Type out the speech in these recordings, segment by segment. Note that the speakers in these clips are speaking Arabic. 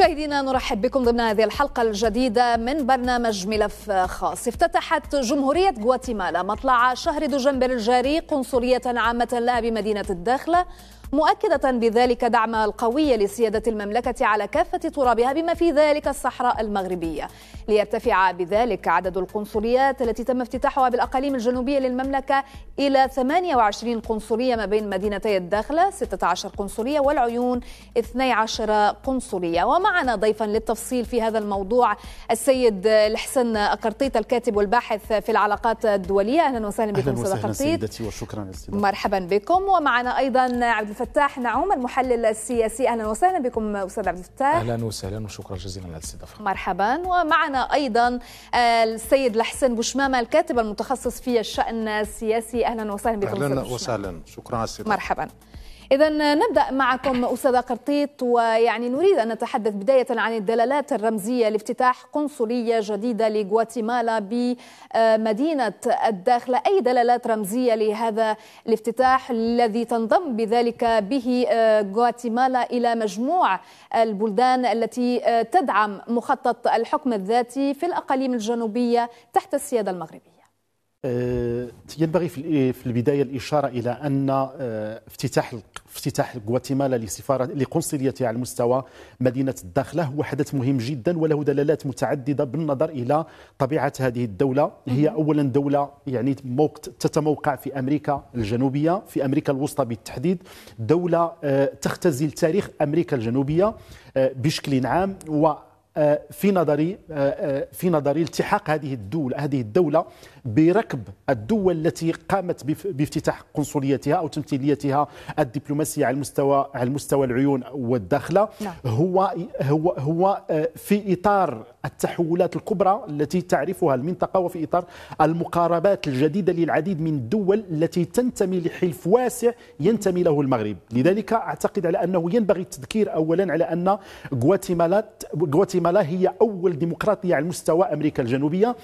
مشاهدينا نرحب بكم ضمن هذه الحلقة الجديدة من برنامج ملف خاص افتتحت جمهورية غواتيمالا مطلع شهر دجنبر الجاري قنصلية عامة لها بمدينة الداخلة مؤكدة بذلك دعمها القوي لسيادة المملكة على كافة ترابها بما في ذلك الصحراء المغربية ليرتفع بذلك عدد القنصليات التي تم افتتاحها بالأقاليم الجنوبية للمملكة إلى 28 قنصلية ما بين مدينتي الداخلة 16 قنصلية والعيون 12 قنصلية ومعنا ضيفا للتفصيل في هذا الموضوع السيد الحسن أقرطيط الكاتب والباحث في العلاقات الدولية أهلا وسهلا بكم أهلا وسهلا سيدتي وشكرا مرحبا بكم ومعنا أيضا عبد الفتاح نعوم المحلل السياسي اهلا وسهلا بكم استاذ عبد الفتاح اهلا وسهلا وشكرا جزيلا على الاستضافه مرحبا ومعنا ايضا آه، السيد لحسن بوشمامه الكاتب المتخصص في الشان السياسي اهلا وسهلا بكم اهلا وسهلا شكرا على الاستضافه مرحبا إذا نبدأ معكم أستاذة قرطيط ويعني نريد أن نتحدث بداية عن الدلالات الرمزية لافتتاح قنصلية جديدة لغواتيمالا بمدينة الداخلة أي دلالات رمزية لهذا الافتتاح الذي تنضم بذلك به آه، غواتيمالا إلى مجموع البلدان التي آه، تدعم مخطط الحكم الذاتي في الأقاليم الجنوبية تحت السيادة المغربية ينبغي في البدايه الاشاره الى ان آه، افتتاح افتتاح غواتيمالا لسفاره لقنصليتها على مستوى مدينه الداخله هو حدث مهم جدا وله دلالات متعدده بالنظر الى طبيعه هذه الدوله هي اولا دوله يعني تتموقع في امريكا الجنوبيه في امريكا الوسطى بالتحديد دوله آه، تختزل تاريخ امريكا الجنوبيه آه، بشكل عام و في نظري في نظري التحاق هذه الدول هذه الدولة بركب الدول التي قامت بافتتاح قنصليتها او تمثيليتها الدبلوماسيه على المستوى على المستوى العيون والداخله نعم. هو هو هو آه، في اطار التحولات الكبرى التي تعرفها المنطقه وفي اطار المقاربات الجديده للعديد من الدول التي تنتمي لحلف واسع ينتمي له المغرب لذلك اعتقد على انه ينبغي التذكير اولا على ان غواتيمالا غواتيمالا هي اول ديمقراطيه على مستوى امريكا الجنوبيه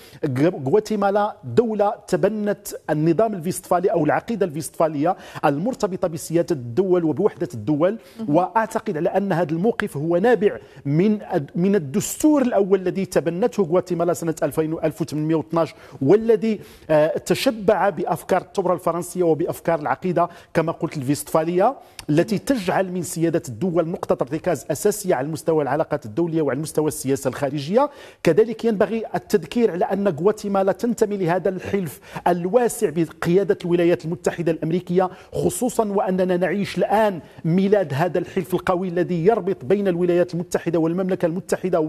غواتيمالا الدولة تبنت النظام الفيستفالي أو العقيدة الفيستفالية المرتبطة بسيادة الدول وبوحدة الدول وأعتقد على أن هذا الموقف هو نابع من من الدستور الأول الذي تبنته غواتيمالا سنة 1812 والذي آه، تشبع بأفكار الثورة الفرنسية وبأفكار العقيدة كما قلت الفيستفالية التي تجعل من سيادة الدول نقطة ارتكاز أساسية على مستوى العلاقات الدولية وعلى مستوى السياسة الخارجية كذلك ينبغي التذكير على أن غواتيمالا تنتمي لهذا الحلف الواسع بقيادة الولايات المتحدة الأمريكية خصوصا وأننا نعيش الآن ميلاد هذا الحلف القوي الذي يربط بين الولايات المتحدة والمملكة المتحدة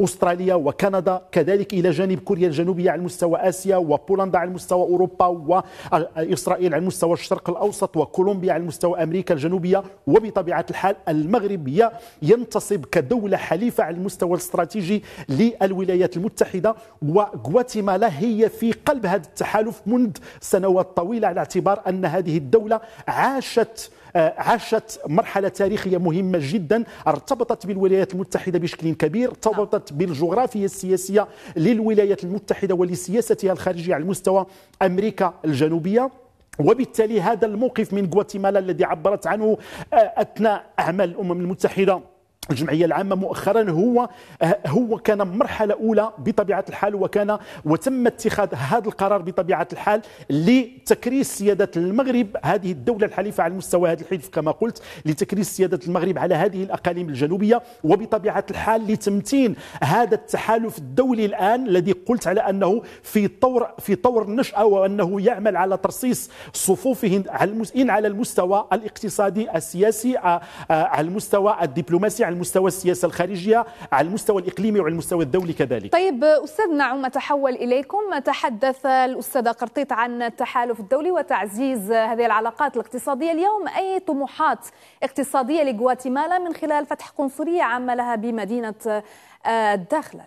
وأستراليا وكندا كذلك إلى جانب كوريا الجنوبية على مستوى آسيا وبولندا على مستوى أوروبا وإسرائيل على مستوى الشرق الأوسط وكولومبيا على مستوى أمريكا الجنوبية الجنوبية وبطبيعة الحال المغرب ينتصب كدولة حليفة على المستوى الاستراتيجي للولايات المتحدة وغواتيمالا هي في قلب هذا التحالف منذ سنوات طويلة على اعتبار أن هذه الدولة عاشت آه، عاشت مرحلة تاريخية مهمة جدا ارتبطت بالولايات المتحدة بشكل كبير ارتبطت نعم. بالجغرافيا السياسية للولايات المتحدة ولسياستها الخارجية على مستوى أمريكا الجنوبية وبالتالي هذا الموقف من غواتيمالا الذي عبرت عنه آه، أثناء أعمال الأمم المتحدة الجمعيه العامه مؤخرا هو آه، هو كان مرحله اولى بطبيعه الحال وكان وتم اتخاذ هذا القرار بطبيعه الحال لتكريس سياده المغرب هذه الدوله الحليفه على مستوى هذا الحلف كما قلت لتكريس سياده المغرب على هذه الاقاليم الجنوبيه وبطبيعه الحال لتمتين هذا التحالف الدولي الان الذي قلت على انه في طور في طور النشاه وانه يعمل على ترصيص صفوفه على على المستوى الاقتصادي السياسي آه، آه، على المستوى الدبلوماسي على المستوى السياسه الخارجيه على المستوى الاقليمي وعلى المستوى الدولي كذلك طيب استاذ نعم اتحول اليكم تحدث الاستاذ قرطيط عن التحالف الدولي وتعزيز هذه العلاقات الاقتصاديه اليوم اي طموحات اقتصاديه لغواتيمالا من خلال فتح قنصليه عامه لها بمدينه الداخله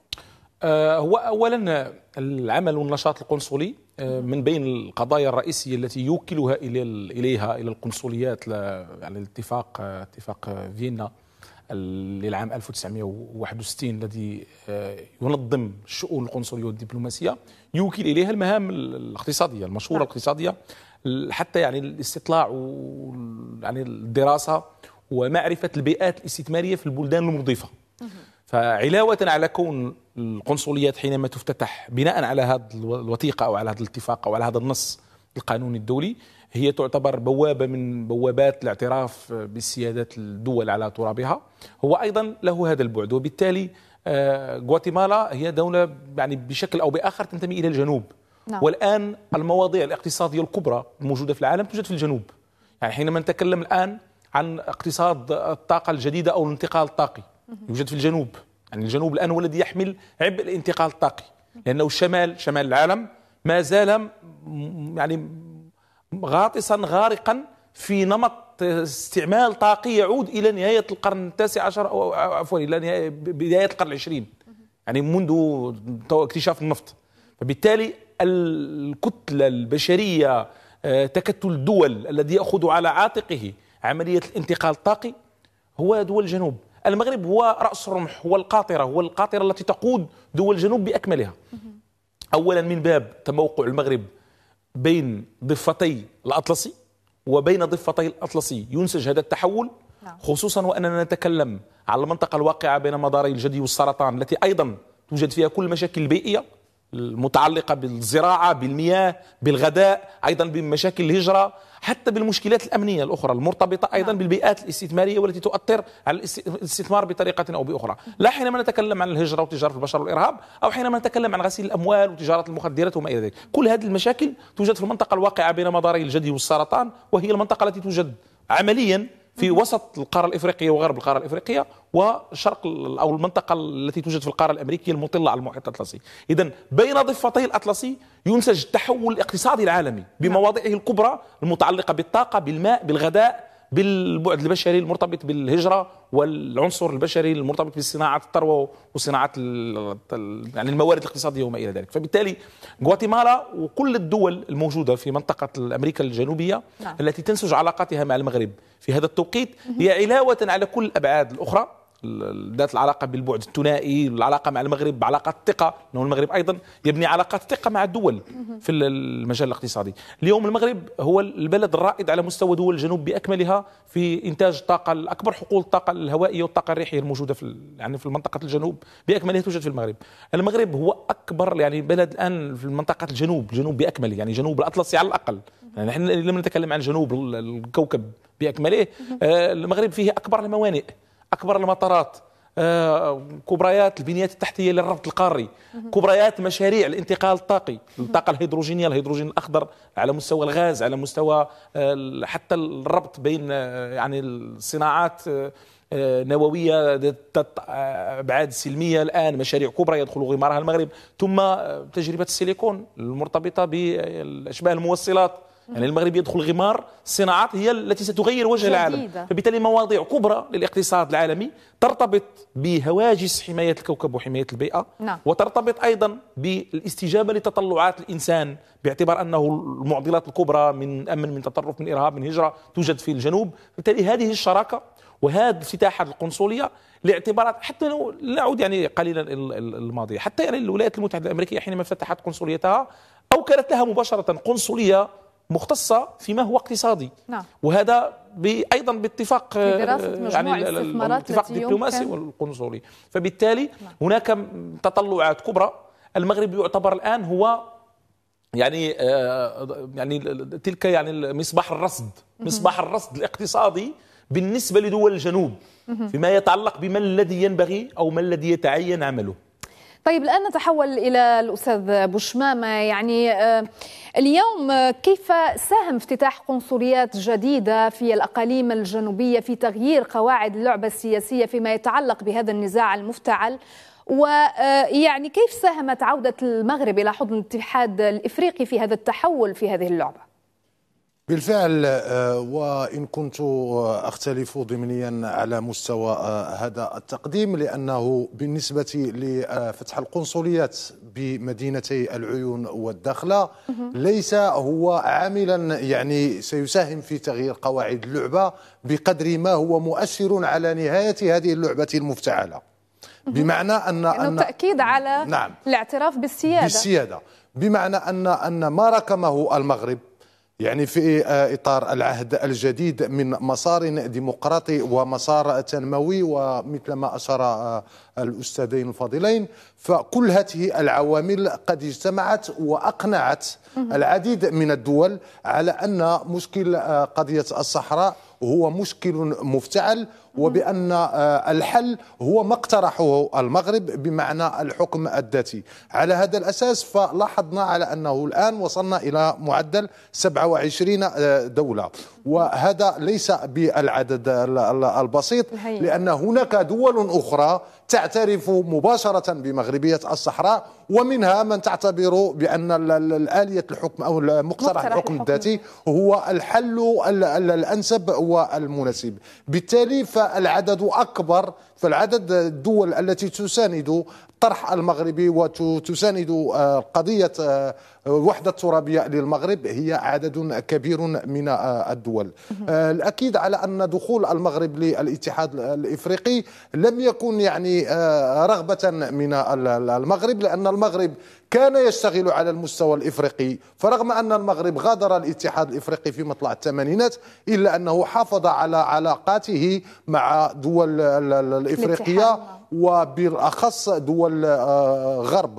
آه، آه، هو اولا العمل والنشاط القنصلي آه، من بين القضايا الرئيسيه التي يوكلها اليها الى القنصليات على يعني الاتفاق اتفاق فيينا للعام 1961 الذي آه، ينظم الشؤون القنصليه والدبلوماسيه يوكل اليها المهام الاقتصاديه المشهوره نعم. الاقتصاديه حتى يعني الاستطلاع يعني الدراسه ومعرفه البيئات الاستثماريه في البلدان المضيفه فعلاوه على كون القنصليات حينما تفتتح بناء على هذه الوثيقه او على هذا الاتفاق او على هذا النص القانون الدولي هي تعتبر بوابه من بوابات الاعتراف بسياده الدول على ترابها هو ايضا له هذا البعد وبالتالي آه، غواتيمالا هي دوله يعني بشكل او باخر تنتمي الى الجنوب نعم. والان المواضيع الاقتصاديه الكبرى الموجوده في العالم توجد في الجنوب يعني حينما نتكلم الان عن اقتصاد الطاقه الجديده او الانتقال الطاقي يوجد في الجنوب يعني الجنوب الان هو الذي يحمل عبء الانتقال الطاقي لانه الشمال شمال العالم ما زال يعني غاطسا غارقا في نمط استعمال طاقي يعود الى نهايه القرن التاسع عشر او عفوا الى نهاية بدايه القرن العشرين يعني منذ اكتشاف النفط فبالتالي الكتله البشريه آه، تكتل الدول الذي ياخذ على عاتقه عمليه الانتقال الطاقي هو دول الجنوب المغرب هو راس الرمح هو القاطره هو القاطره التي تقود دول الجنوب باكملها أولا من باب تموقع المغرب بين ضفتي الأطلسي وبين ضفتي الأطلسي ينسج هذا التحول نعم. خصوصا وأننا نتكلم على المنطقة الواقعة بين مداري الجدي والسرطان التي أيضا توجد فيها كل المشاكل البيئية المتعلقة بالزراعة بالمياه بالغذاء أيضا بمشاكل الهجرة حتى بالمشكلات الأمنية الأخرى المرتبطة أيضا نعم. بالبيئات الاستثمارية والتي تؤثر على الاستثمار بطريقة أو بأخرى لا حينما نتكلم عن الهجرة وتجارة البشر والإرهاب أو حينما نتكلم عن غسيل الأموال وتجارة المخدرات وما إلى ذلك كل هذه المشاكل توجد في المنطقة الواقعة بين مداري الجدي والسرطان وهي المنطقة التي توجد عمليا في وسط القاره الافريقيه وغرب القاره الافريقيه وشرق او المنطقه التي توجد في القاره الامريكيه المطله على المحيط الاطلسي اذا بين ضفتي الاطلسي ينسج التحول الاقتصادي العالمي نعم. بمواضعه الكبرى المتعلقه بالطاقه بالماء بالغذاء بالبعد البشري المرتبط بالهجره والعنصر البشري المرتبط بصناعه الثروه وصناعه يعني الموارد الاقتصاديه وما الى ذلك فبالتالي غواتيمالا وكل الدول الموجوده في منطقه امريكا الجنوبيه نعم. التي تنسج علاقاتها مع المغرب في هذا التوقيت هي علاوه على كل الابعاد الاخرى ذات العلاقه بالبعد الثنائي العلاقه مع المغرب علاقه الثقه لانه المغرب ايضا يبني علاقات ثقه مع الدول في المجال الاقتصادي اليوم المغرب هو البلد الرائد على مستوى دول الجنوب باكملها في انتاج الطاقه الاكبر حقول الطاقه الهوائيه والطاقه الريحيه الموجوده في يعني في منطقه الجنوب باكملها توجد في المغرب المغرب هو اكبر يعني بلد الان في منطقه الجنوب الجنوب باكمله يعني جنوب الاطلسي على الاقل يعني نحن لم نتكلم عن جنوب الكوكب باكمله آه، المغرب فيه اكبر الموانئ أكبر المطارات آه، كبريات البنيات التحتية للربط القاري كبريات مشاريع الانتقال الطاقي الطاقة الهيدروجينية الهيدروجين الأخضر على مستوى الغاز على مستوى آه، حتى الربط بين آه، يعني الصناعات نووية ذات أبعاد سلمية الآن مشاريع كبرى يدخل غمارها المغرب ثم تجربة السيليكون المرتبطة بأشباه الموصلات يعني المغرب يدخل غمار الصناعات هي التي ستغير وجه جديدة. العالم فبالتالي مواضيع كبرى للاقتصاد العالمي ترتبط بهواجس حماية الكوكب وحماية البيئة نعم. وترتبط أيضا بالاستجابة لتطلعات الإنسان باعتبار أنه المعضلات الكبرى من أمن من تطرف من إرهاب من هجرة توجد في الجنوب بالتالي هذه الشراكة وهذا الفتاحة القنصلية لاعتبارات حتى لو نعود يعني قليلا الماضي حتى يعني الولايات المتحدة الأمريكية حينما فتحت قنصليتها أوكلت لها مباشرة قنصلية مختصة فيما هو اقتصادي نعم. وهذا أيضا باتفاق آه، يعني الاتفاق الدبلوماسي والقنصلي فبالتالي نعم. هناك تطلعات كبرى المغرب يعتبر الآن هو يعني آه، يعني تلك يعني مصباح الرصد مصباح الرصد الاقتصادي بالنسبة لدول الجنوب فيما يتعلق بما الذي ينبغي أو ما الذي يتعين عمله طيب الآن نتحول إلى الأستاذ بوشمامة يعني آه، اليوم آه، كيف ساهم افتتاح قنصليات جديدة في الأقاليم الجنوبية في تغيير قواعد اللعبة السياسية فيما يتعلق بهذا النزاع المفتعل ويعني آه، كيف ساهمت عودة المغرب إلى حضن الاتحاد الإفريقي في هذا التحول في هذه اللعبة؟ بالفعل آه، وان كنت آه، اختلف ضمنيا على مستوى آه، هذا التقديم لانه بالنسبه لفتح القنصليات بمدينتي العيون والدخله ليس هو عاملا يعني سيساهم في تغيير قواعد اللعبه بقدر ما هو مؤثر على نهايه هذه اللعبه المفتعله بمعنى ان ان التاكيد على نعم الاعتراف بالسياده بالسياده بمعنى ان ان ما ركمه المغرب يعني في آه، اطار العهد الجديد من مسار ديمقراطي ومسار تنموي ومثل ما اشار آه، الاستاذين الفاضلين فكل هذه العوامل قد اجتمعت واقنعت العديد من الدول على ان مشكل آه، قضيه الصحراء هو مشكل مفتعل وبأن آه، الحل هو ما اقترحه المغرب بمعنى الحكم الذاتي على هذا الأساس فلاحظنا على أنه الآن وصلنا إلى معدل 27 آه، دولة وهذا ليس بالعدد البسيط لأن هناك دول أخرى تعترف مباشرة بمغربية الصحراء ومنها من تعتبر بأن الآلية الحكم أو المقترح الحكم الذاتي هو الحل الأنسب والمناسب بالتالي ف فالعدد العدد أكبر فالعدد الدول التي تساند الطرح المغربي وتساند آه، قضية الوحدة آه، الترابية للمغرب هي عدد كبير من آه، الدول الأكيد على أن دخول المغرب للاتحاد الإفريقي لم يكن يعني رغبة من المغرب لأن المغرب كان يشتغل على المستوى الإفريقي فرغم أن المغرب غادر الاتحاد الإفريقي في مطلع الثمانينات إلا أنه حافظ على علاقاته مع دول الإفريقية وبالأخص دول آه، غرب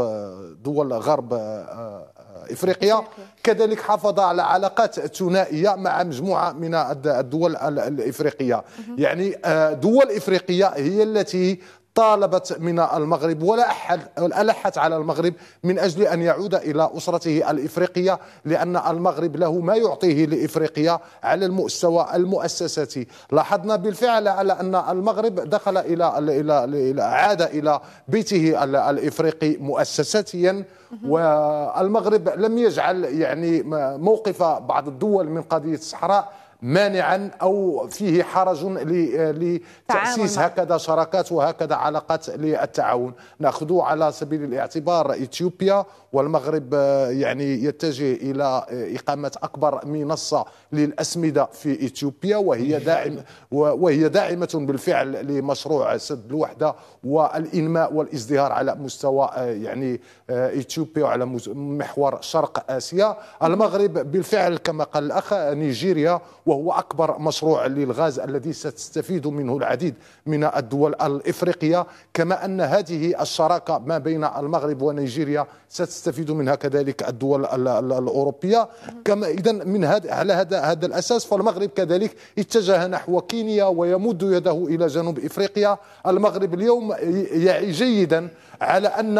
دول غرب آه، آه، افريقيا كذلك حافظ على علاقات ثنائيه مع مجموعه من الدول الافريقيه يعني دول افريقيه هي التي طالبت من المغرب ولا أحد ألحت على المغرب من أجل أن يعود إلى أسرته الإفريقية لأن المغرب له ما يعطيه لإفريقيا على المستوى المؤسساتي لاحظنا بالفعل على أن المغرب دخل إلى, إلى, عاد إلى بيته الإفريقي مؤسساتيا والمغرب لم يجعل يعني موقف بعض الدول من قضية الصحراء مانعا او فيه حرج لتاسيس هكذا شراكات وهكذا علاقات للتعاون ناخذ على سبيل الاعتبار اثيوبيا والمغرب آه، يعني يتجه الى آه، اقامه اكبر منصه للاسمده في اثيوبيا وهي داعم وهي داعمه بالفعل لمشروع سد الوحده والانماء والازدهار على مستوى آه، يعني اثيوبيا وعلى محور شرق اسيا المغرب بالفعل كما قال الاخ نيجيريا وهو أكبر مشروع للغاز الذي ستستفيد منه العديد من الدول الإفريقية كما أن هذه الشراكة ما بين المغرب ونيجيريا ستستفيد منها كذلك الدول الأوروبية كما إذا من هذا على هذا هذا الأساس فالمغرب كذلك اتجه نحو كينيا ويمد يده إلى جنوب إفريقيا المغرب اليوم يعي جيدا على ان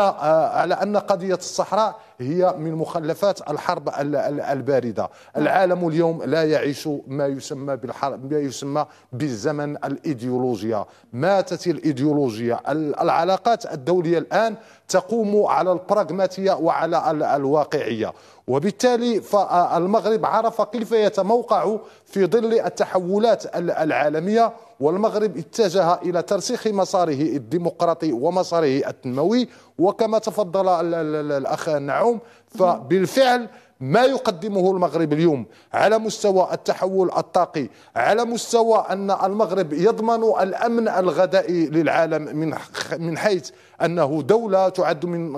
على ان قضيه الصحراء هي من مخلفات الحرب البارده نعم. العالم اليوم لا يعيش ما يسمى بالحرب ما يسمى بالزمن الايديولوجيا ماتت الايديولوجيا العلاقات الدوليه الان تقوم على البراغماتيه وعلى الواقعيه وبالتالي فالمغرب عرف كيف يتموقع في ظل التحولات العالميه والمغرب اتجه إلى ترسيخ مساره الديمقراطي ومساره التنموي وكما تفضل الأخ نعوم فبالفعل ما يقدمه المغرب اليوم على مستوى التحول الطاقي على مستوى ان المغرب يضمن الامن الغذائي للعالم من من حيث انه دوله تعد من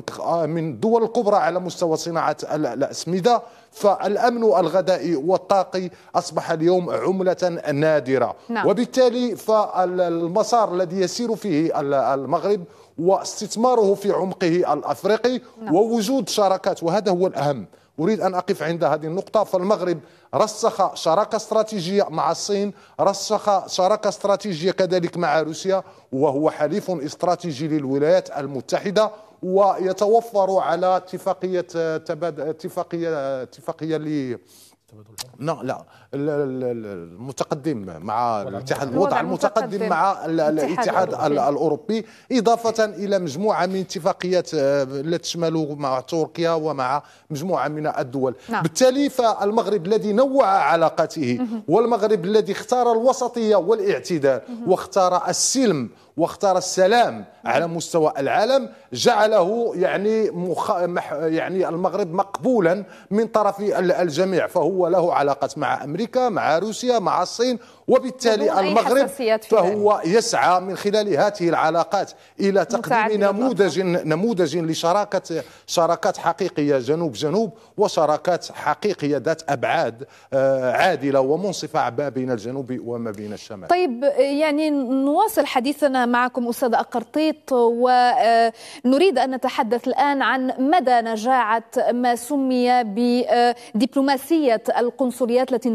من الدول الكبرى على مستوى صناعه الاسمده فالامن الغذائي والطاقي اصبح اليوم عمله نادره نعم. وبالتالي فالمسار الذي يسير فيه المغرب واستثماره في عمقه الافريقي نعم. ووجود شراكات وهذا هو الاهم أريد أن أقف عند هذه النقطة فالمغرب رسخ شراكة استراتيجية مع الصين رسخ شراكة استراتيجية كذلك مع روسيا وهو حليف استراتيجي للولايات المتحدة ويتوفر على اتفاقية تبادل اتفاقية اتفاقية التبادل الحر؟ نعم، لا المتقدم مع الاتحاد الوضع المتقدم مع الاتحاد الاوروبي اضافه الى مجموعه من اتفاقيات آه، لا تشمل مع تركيا ومع مجموعه من الدول نعم. بالتالي فالمغرب الذي نوع علاقاته والمغرب الذي اختار الوسطيه والاعتدال واختار السلم واختار السلام نعم. على مستوى العالم جعله يعني مخ... مح... يعني المغرب مقبولا من طرف الجميع فهو له علاقات مع امريكا مع روسيا مع الصين وبالتالي المغرب فهو يسعى من خلال هذه العلاقات الى تقديم نموذج نموذج لشراكه شراكات حقيقيه جنوب جنوب وشراكات حقيقيه ذات ابعاد آه، عادله ومنصفه ما بين الجنوب وما بين الشمال. طيب يعني نواصل حديثنا معكم استاذ اقرطيط ونريد آه، ان نتحدث الان عن مدى نجاعه ما سمي بدبلوماسيه القنصليات التي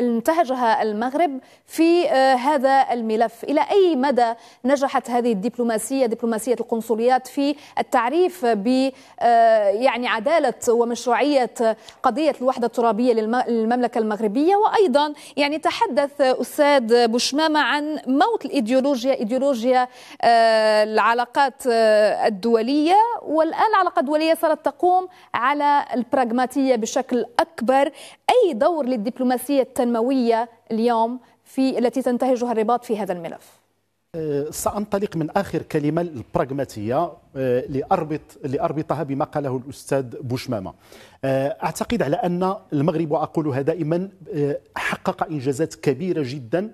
انتهجها المغرب في آه، هذا الملف إلى أي مدى نجحت هذه الدبلوماسية دبلوماسية القنصليات في التعريف ب آه، يعني عدالة ومشروعية قضية الوحدة الترابية للمملكة المغربية وأيضا يعني تحدث أستاذ بوشمامة عن موت الإيديولوجيا إيديولوجيا آه، العلاقات الدولية والآن العلاقات الدولية صارت تقوم على البراغماتية بشكل أكبر أي دور للدبلوماسية التنموية اليوم في التي تنتهجها الرباط في هذا الملف أه، سأنطلق من آخر كلمة البراغماتية أه، لأربط لأربطها بما قاله الأستاذ بوشمامة أه، أعتقد على أن المغرب وأقولها دائما حقق إنجازات كبيرة جدا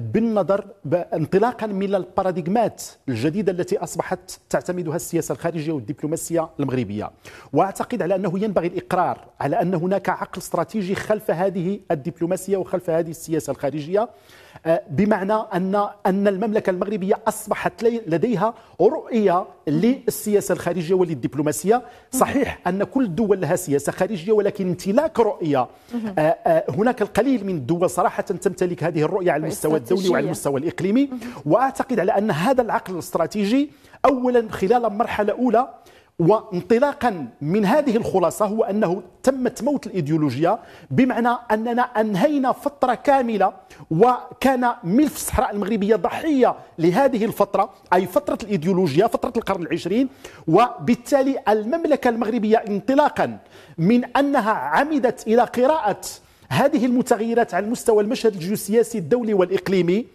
بالنظر انطلاقا من الباراديغمات الجديده التي اصبحت تعتمدها السياسه الخارجيه والدبلوماسيه المغربيه واعتقد على انه ينبغي الاقرار على ان هناك عقل استراتيجي خلف هذه الدبلوماسيه وخلف هذه السياسه الخارجيه آه، بمعنى أن أن المملكة المغربية أصبحت لديها رؤية للسياسة الخارجية وللدبلوماسية صحيح أن كل الدول لها سياسة خارجية ولكن امتلاك رؤية آه، آه، هناك القليل من الدول صراحة تمتلك هذه الرؤية على المستوى الدولي وعلى المستوى الإقليمي وأعتقد على أن هذا العقل الاستراتيجي أولا خلال مرحلة أولى وانطلاقا من هذه الخلاصة هو أنه تمت موت الإيديولوجيا بمعنى أننا أنهينا فترة كاملة وكان ملف الصحراء المغربية ضحية لهذه الفترة أي فترة الإيديولوجيا فترة القرن العشرين وبالتالي المملكة المغربية انطلاقا من أنها عمدت إلى قراءة هذه المتغيرات على مستوى المشهد الجيوسياسي الدولي والإقليمي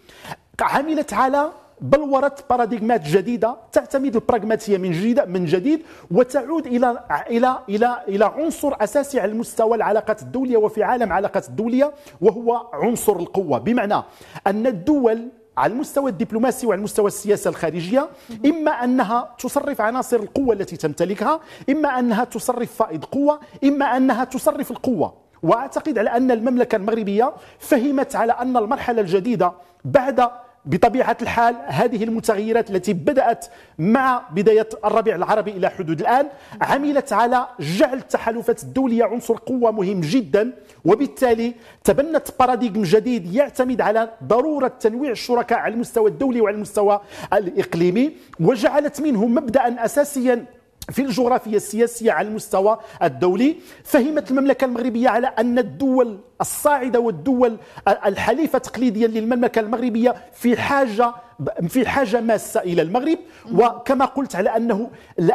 عملت على بلورت باراديغمات جديده تعتمد البراغماتيه من جديد من جديد وتعود الى الى الى الى عنصر اساسي على مستوى العلاقات الدوليه وفي عالم العلاقات الدوليه وهو عنصر القوه بمعنى ان الدول على المستوى الدبلوماسي وعلى المستوى السياسة الخارجية إما أنها تصرف عناصر القوة التي تمتلكها إما أنها تصرف فائض قوة إما أنها تصرف القوة وأعتقد على أن المملكة المغربية فهمت على أن المرحلة الجديدة بعد بطبيعة الحال هذه المتغيرات التي بدأت مع بداية الربيع العربي إلى حدود الآن عملت على جعل التحالفات الدولية عنصر قوة مهم جدا وبالتالي تبنت باراديغم جديد يعتمد على ضرورة تنويع الشركاء على المستوى الدولي وعلى المستوى الإقليمي وجعلت منه مبدأ أساسيا في الجغرافيا السياسية على المستوى الدولي فهمت المملكة المغربية على أن الدول الصاعدة والدول الحليفة تقليديا للمملكة المغربية في حاجة في حاجة ماسة إلى المغرب وكما قلت على أنه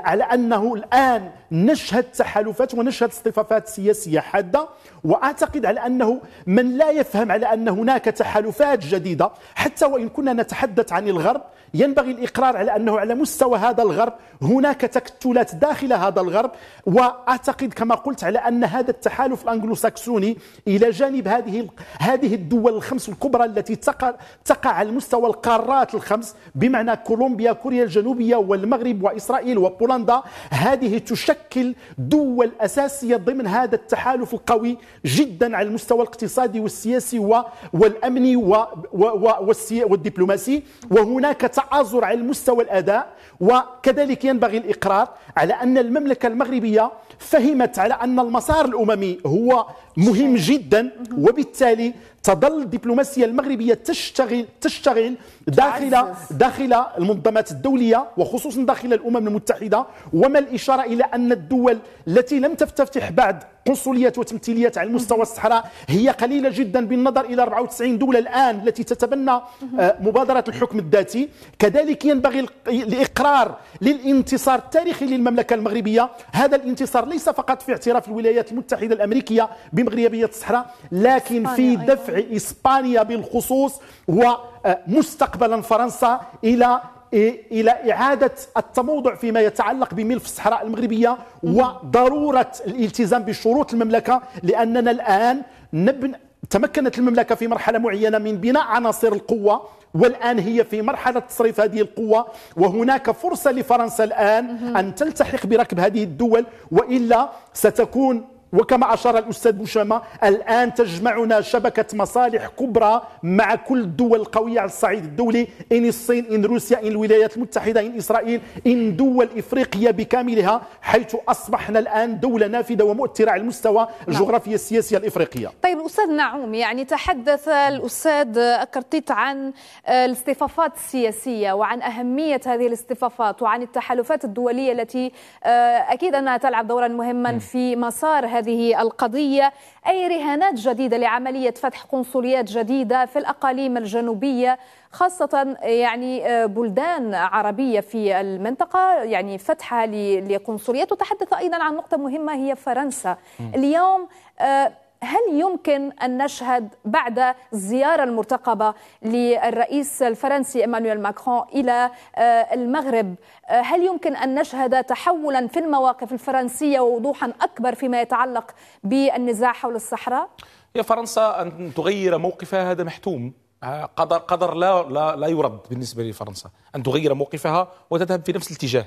على أنه الآن نشهد تحالفات ونشهد اصطفافات سياسيه حاده واعتقد على انه من لا يفهم على ان هناك تحالفات جديده حتى وان كنا نتحدث عن الغرب ينبغي الاقرار على انه على مستوى هذا الغرب هناك تكتلات داخل هذا الغرب واعتقد كما قلت على ان هذا التحالف الانجلوساكسوني الى جانب هذه هذه الدول الخمس الكبرى التي تقع تقع على مستوى القارات الخمس بمعنى كولومبيا كوريا الجنوبيه والمغرب واسرائيل وبولندا هذه تشكل تشكل دول أساسية ضمن هذا التحالف القوي جدا على المستوى الاقتصادي والسياسي والأمني والدبلوماسي وهناك تعاظر على المستوى الأداء وكذلك ينبغي الإقرار على أن المملكة المغربية فهمت على أن المسار الأممي هو مهم جدا وبالتالي تظل الدبلوماسية المغربية تشتغل تشتغل داخل داخل المنظمات الدوليه وخصوصا داخل الامم المتحده وما الاشاره الى ان الدول التي لم تفتتح بعد قنصليات وتمثيليات على مستوى الصحراء هي قليله جدا بالنظر الى 94 دوله الان التي تتبنى آه، مبادره الحكم الذاتي كذلك ينبغي الاقرار للانتصار التاريخي للمملكه المغربيه هذا الانتصار ليس فقط في اعتراف الولايات المتحده الامريكيه بمغربيه الصحراء لكن في دفع اسبانيا بالخصوص ومستقبل آه، مستقبلا فرنسا إلى الى اعاده التموضع فيما يتعلق بملف الصحراء المغربيه وضروره الالتزام بشروط المملكه لاننا الان نبن تمكنت المملكه في مرحله معينه من بناء عناصر القوه والان هي في مرحله تصريف هذه القوه وهناك فرصه لفرنسا الان ان تلتحق بركب هذه الدول والا ستكون وكما أشار الأستاذ بوشامة الآن تجمعنا شبكة مصالح كبرى مع كل الدول القوية على الصعيد الدولي إن الصين إن روسيا إن الولايات المتحدة إن إسرائيل إن دول إفريقيا بكاملها حيث أصبحنا الآن دولة نافذة ومؤثرة على المستوى نعم. الجغرافي السياسية الإفريقية طيب أستاذ نعوم يعني تحدث الأستاذ أكرتيت عن الاصطفافات السياسية وعن أهمية هذه الاصطفافات وعن التحالفات الدولية التي آه، أكيد أنها تلعب دورا مهما في مسار هذه هذه القضية أي رهانات جديدة لعملية فتح قنصليات جديدة في الأقاليم الجنوبية خاصة يعني آه، بلدان عربية في المنطقة يعني فتحها لقنصليات وتحدث أيضا عن نقطة مهمة هي فرنسا اليوم آه، هل يمكن أن نشهد بعد الزيارة المرتقبة للرئيس الفرنسي إيمانويل ماكرون إلى آه، المغرب آه، هل يمكن أن نشهد تحولا في المواقف الفرنسية ووضوحا أكبر فيما يتعلق بالنزاع حول الصحراء؟ يا فرنسا أن تغير موقفها هذا محتوم آه، قدر قدر لا لا, لا يرد بالنسبه لفرنسا ان تغير موقفها وتذهب في نفس الاتجاه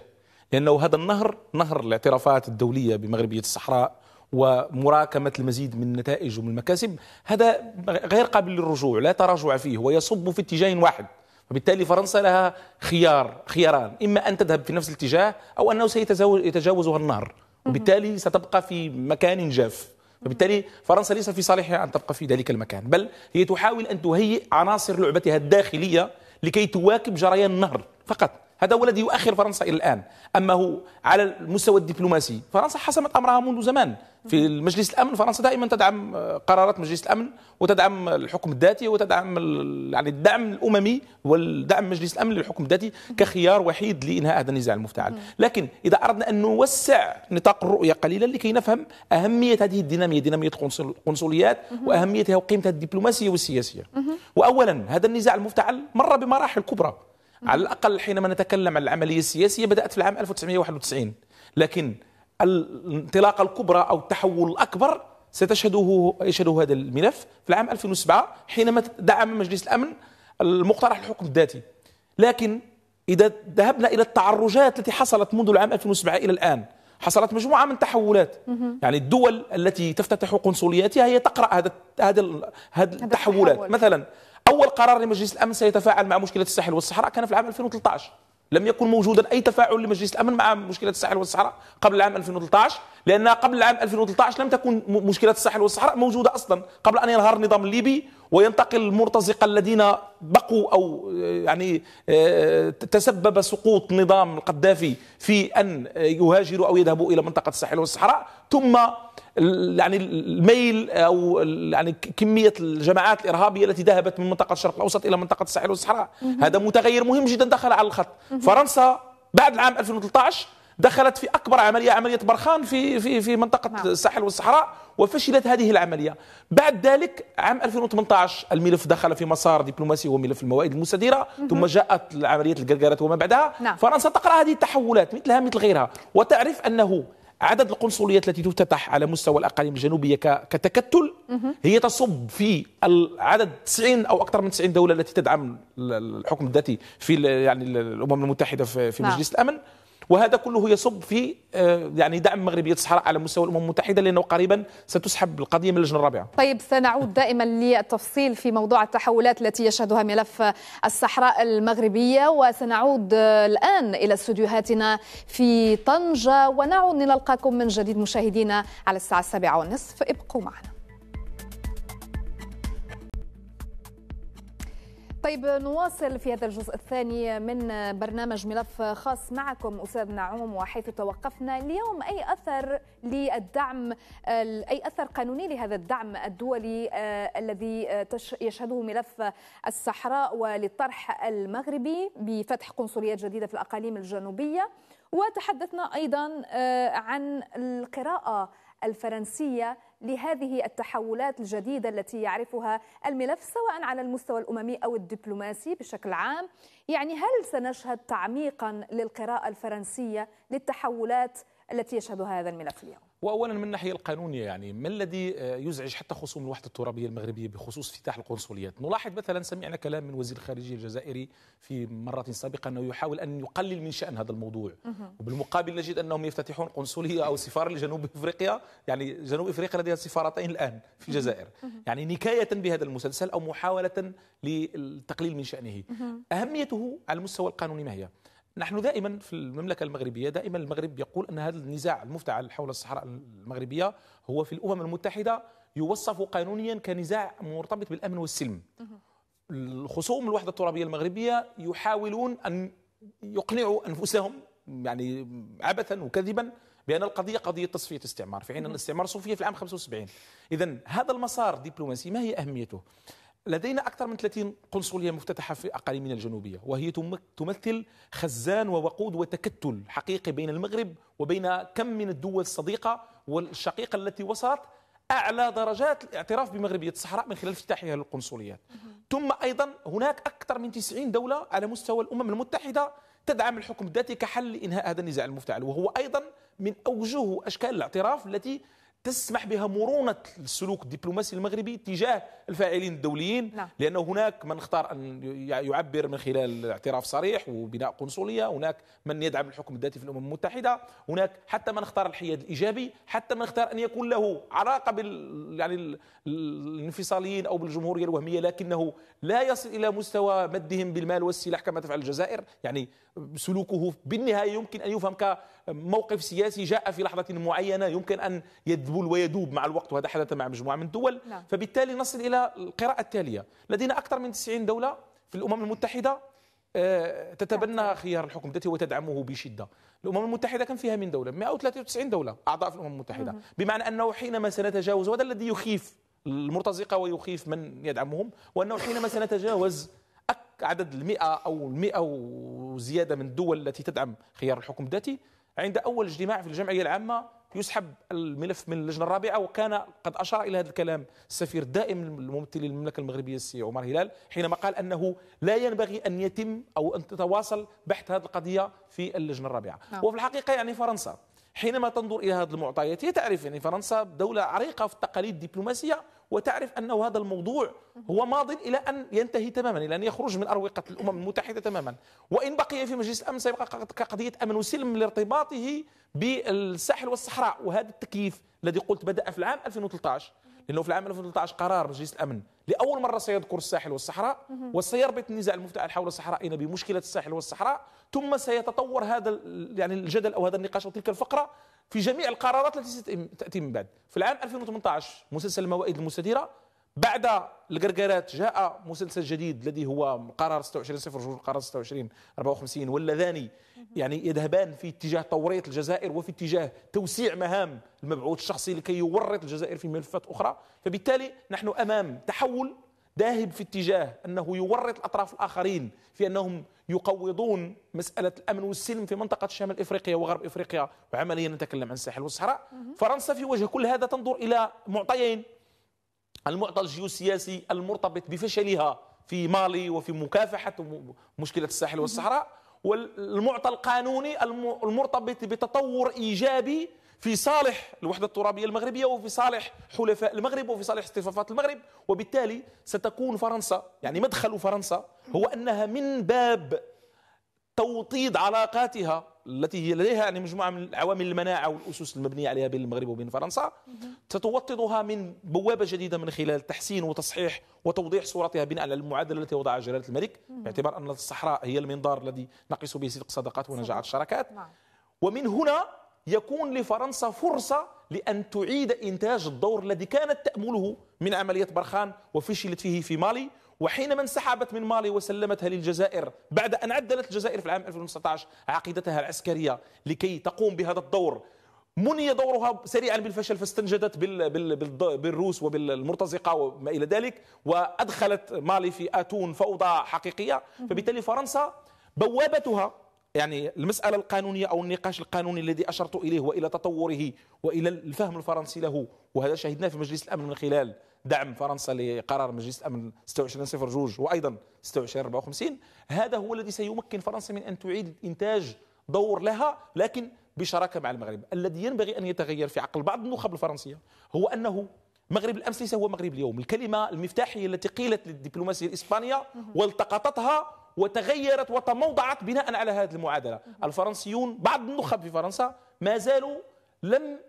لانه هذا النهر نهر الاعترافات الدوليه بمغربيه الصحراء ومراكمة المزيد من النتائج ومن المكاسب هذا غير قابل للرجوع لا تراجع فيه ويصب في اتجاه واحد وبالتالي فرنسا لها خيار خياران إما أن تذهب في نفس الاتجاه أو أنه سيتجاوزها النار وبالتالي ستبقى في مكان جاف وبالتالي فرنسا ليس في صالحها أن تبقى في ذلك المكان بل هي تحاول أن تهيئ عناصر لعبتها الداخلية لكي تواكب جريان النهر فقط هذا هو الذي يؤخر فرنسا إلى الآن أما هو على المستوى الدبلوماسي فرنسا حسمت أمرها منذ زمان في مجلس الأمن فرنسا دائما تدعم قرارات مجلس الأمن وتدعم الحكم الذاتي وتدعم يعني الدعم الأممي والدعم مجلس الأمن للحكم الذاتي كخيار وحيد لإنهاء هذا النزاع المفتعل لكن إذا أردنا أن نوسع نطاق الرؤية قليلا لكي نفهم أهمية هذه الدينامية دينامية القنصليات وأهميتها وقيمتها الدبلوماسية والسياسية وأولا هذا النزاع المفتعل مر بمراحل كبرى على الأقل حينما نتكلم عن العملية السياسية بدأت في العام 1991 لكن الانطلاقة الكبرى أو التحول الأكبر ستشهده يشهده هذا الملف في العام 2007 حينما دعم مجلس الأمن المقترح الحكم الذاتي لكن إذا ذهبنا إلى التعرجات التي حصلت منذ العام 2007 إلى الآن حصلت مجموعه من التحولات يعني الدول التي تفتتح قنصلياتها هي تقرا هذا هذا هذه التحولات مثلا اول قرار لمجلس الامن سيتفاعل مع مشكله الساحل والصحراء كان في العام 2013 لم يكن موجودا اي تفاعل لمجلس الامن مع مشكله الساحل والصحراء قبل العام 2013 لان قبل العام 2013 لم تكن مشكله الساحل والصحراء موجوده اصلا قبل ان ينهار النظام الليبي وينتقل المرتزقه الذين بقوا او آه، يعني آه، تسبب سقوط نظام القذافي في ان آه، يهاجروا او يذهبوا الى منطقه الساحل والصحراء ثم يعني الميل او يعني كميه الجماعات الارهابيه التي ذهبت من منطقه الشرق الاوسط الى منطقه الساحل والصحراء هذا متغير مهم جدا دخل على الخط فرنسا بعد العام 2013 دخلت في اكبر عمليه عمليه برخان في في في منطقه نعم. الساحل والصحراء وفشلت هذه العمليه بعد ذلك عام 2018 الملف دخل في مسار دبلوماسي هو ملف الموائد المستديره ثم جاءت عمليه القرقرات وما بعدها نعم. فرنسا تقرا هذه التحولات مثلها مثل غيرها وتعرف انه عدد القنصليات التي تفتتح على مستوى الأقاليم الجنوبية كتكتل هي تصب في عدد 90 أو أكثر من 90 دولة التي تدعم الحكم الذاتي في يعني الأمم المتحدة في نعم. مجلس الأمن وهذا كله يصب في آه، يعني دعم مغربيه الصحراء على مستوى الامم المتحده لانه قريبا ستسحب القضيه من اللجنه الرابعه. طيب سنعود دائما للتفصيل في موضوع التحولات التي يشهدها ملف الصحراء المغربيه وسنعود آه، الان الى استديوهاتنا في طنجه ونعود لنلقاكم من جديد مشاهدينا على الساعه السابعه والنصف ابقوا معنا. طيب نواصل في هذا الجزء الثاني من برنامج ملف خاص معكم أستاذ نعوم وحيث توقفنا اليوم أي أثر للدعم أي أثر قانوني لهذا الدعم الدولي آه، الذي يشهده ملف الصحراء وللطرح المغربي بفتح قنصليات جديدة في الأقاليم الجنوبية وتحدثنا أيضا آه، عن القراءة الفرنسية لهذه التحولات الجديدة التي يعرفها الملف سواء على المستوى الأممي أو الدبلوماسي بشكل عام يعني هل سنشهد تعميقا للقراءة الفرنسية للتحولات التي يشهدها هذا الملف اليوم؟ واولا من الناحيه القانونيه يعني ما الذي آه، يزعج حتى خصوم الوحده الترابيه المغربيه بخصوص افتتاح القنصليات؟ نلاحظ مثلا سمعنا كلام من وزير الخارجيه الجزائري في مرات سابقه انه يحاول ان يقلل من شان هذا الموضوع وبالمقابل نجد انهم يفتتحون قنصليه او سفاره لجنوب افريقيا يعني جنوب افريقيا لديها سفارتين الان في الجزائر يعني نكايه بهذا المسلسل او محاوله للتقليل من شانه اهميته على المستوى القانوني ما هي؟ نحن دائما في المملكة المغربية دائما المغرب يقول أن هذا النزاع المفتعل حول الصحراء المغربية هو في الأمم المتحدة يوصف قانونيا كنزاع مرتبط بالأمن والسلم الخصوم الوحدة الترابية المغربية يحاولون أن يقنعوا أنفسهم يعني عبثا وكذبا بأن القضية قضية تصفية استعمار في حين أن الاستعمار صفي في العام 75 إذا هذا المسار الدبلوماسي ما هي أهميته؟ لدينا أكثر من 30 قنصلية مفتتحة في أقاليمنا الجنوبية وهي تمثل خزان ووقود وتكتل حقيقي بين المغرب وبين كم من الدول الصديقة والشقيقة التي وصلت أعلى درجات الاعتراف بمغربية الصحراء من خلال افتتاحها للقنصليات ثم أيضا هناك أكثر من 90 دولة على مستوى الأمم المتحدة تدعم الحكم الذاتي كحل لإنهاء هذا النزاع المفتعل وهو أيضا من أوجه أشكال الاعتراف التي تسمح بها مرونة السلوك الدبلوماسي المغربي تجاه الفاعلين الدوليين نعم. لأن هناك من اختار أن يعبر من خلال اعتراف صريح وبناء قنصلية هناك من يدعم الحكم الذاتي في الأمم المتحدة هناك حتى من اختار الحياد الإيجابي حتى من اختار أن يكون له علاقة بال يعني الانفصاليين أو بالجمهورية الوهمية لكنه لا يصل إلى مستوى مدهم بالمال والسلاح كما تفعل الجزائر يعني سلوكه بالنهاية يمكن أن يفهم ك موقف سياسي جاء في لحظة معينة يمكن أن يدبل ويدوب مع الوقت وهذا حدث مع مجموعة من الدول لا. نعم. فبالتالي نصل إلى القراءة التالية لدينا أكثر من 90 دولة في الأمم المتحدة آه، تتبنى نعم. خيار الحكم الذاتي وتدعمه بشده. الامم المتحده كان فيها من دوله 193 دوله اعضاء في الامم المتحده، بمعنى انه حينما سنتجاوز وهذا الذي يخيف المرتزقه ويخيف من يدعمهم وانه حينما سنتجاوز عدد ال 100 او ال 100 وزياده من الدول التي تدعم خيار الحكم الذاتي عند أول اجتماع في الجمعية العامة يسحب الملف من اللجنة الرابعة وكان قد أشار إلى هذا الكلام السفير الدائم الممثل للمملكة المغربية السي عمر هلال حينما قال أنه لا ينبغي أن يتم أو أن تتواصل بحث هذه القضية في اللجنة الرابعة نعم. وفي الحقيقة يعني فرنسا حينما تنظر إلى هذه المعطيات هي تعرف يعني فرنسا دولة عريقة في التقاليد الدبلوماسية وتعرف أنه هذا الموضوع هو ماض إلى أن ينتهي تماما إلى أن يخرج من أروقة الأمم المتحدة تماما وإن بقي في مجلس الأمن سيبقى كقضية أمن وسلم لارتباطه بالساحل والصحراء وهذا التكييف الذي قلت بدأ في العام 2013 لأنه في العام 2013 قرار مجلس الأمن لأول مرة سيذكر الساحل والصحراء وسيربط النزاع المفتعل حول الصحراء بمشكلة الساحل والصحراء ثم سيتطور هذا يعني الجدل أو هذا النقاش أو تلك الفقرة في جميع القرارات التي ستأتي من بعد في العام 2018 مسلسل الموائد المستديره بعد القرقرات جاء مسلسل جديد الذي هو قرار 26 صفر قرار 26 54 واللذان يعني يذهبان في اتجاه طورية الجزائر وفي اتجاه توسيع مهام المبعوث الشخصي لكي يورط الجزائر في ملفات اخرى فبالتالي نحن امام تحول ذاهب في اتجاه انه يورط الاطراف الاخرين في انهم يقوضون مسألة الأمن والسلم في منطقة شمال إفريقيا وغرب إفريقيا وعمليا نتكلم عن الساحل والصحراء فرنسا في وجه كل هذا تنظر إلى معطيين المعطى الجيوسياسي المرتبط بفشلها في مالي وفي مكافحة مشكلة الساحل والصحراء والمعطى القانوني المرتبط بتطور إيجابي في صالح الوحدة الترابية المغربية وفي صالح حلفاء المغرب وفي صالح اصطفافات المغرب وبالتالي ستكون فرنسا يعني مدخل فرنسا هو أنها من باب توطيد علاقاتها التي هي لديها يعني مجموعة من عوامل المناعة والأسس المبنية عليها بين المغرب وبين فرنسا ستوطدها من بوابة جديدة من خلال تحسين وتصحيح وتوضيح صورتها بناء على المعادلة التي وضعها جلالة الملك باعتبار أن الصحراء هي المنظار الذي نقص به صدق صداقات ونجاعة الشراكات نعم. ومن هنا يكون لفرنسا فرصة لأن تعيد إنتاج الدور الذي كانت تأمله من عملية برخان وفشلت فيه في مالي وحينما انسحبت من مالي وسلمتها للجزائر بعد أن عدلت الجزائر في العام 2019 عقيدتها العسكرية لكي تقوم بهذا الدور مني دورها سريعا بالفشل فاستنجدت بالروس وبالمرتزقه وما الى ذلك وادخلت مالي في اتون فوضى حقيقيه فبالتالي فرنسا بوابتها يعني المسألة القانونية أو النقاش القانوني الذي أشرت إليه وإلى تطوره وإلى الفهم الفرنسي له وهذا شهدناه في مجلس الأمن من خلال دعم فرنسا لقرار مجلس الأمن 2602 وأيضا 2654 هذا هو الذي سيمكن فرنسا من أن تعيد إنتاج دور لها لكن بشراكة مع المغرب الذي ينبغي أن يتغير في عقل بعض النخب الفرنسية هو أنه مغرب الامس ليس هو مغرب اليوم الكلمه المفتاحيه التي قيلت للدبلوماسيه الاسبانيه والتقطتها وتغيرت وتموضعت بناء على هذه المعادلة الفرنسيون بعض النخب في فرنسا ما زالوا لم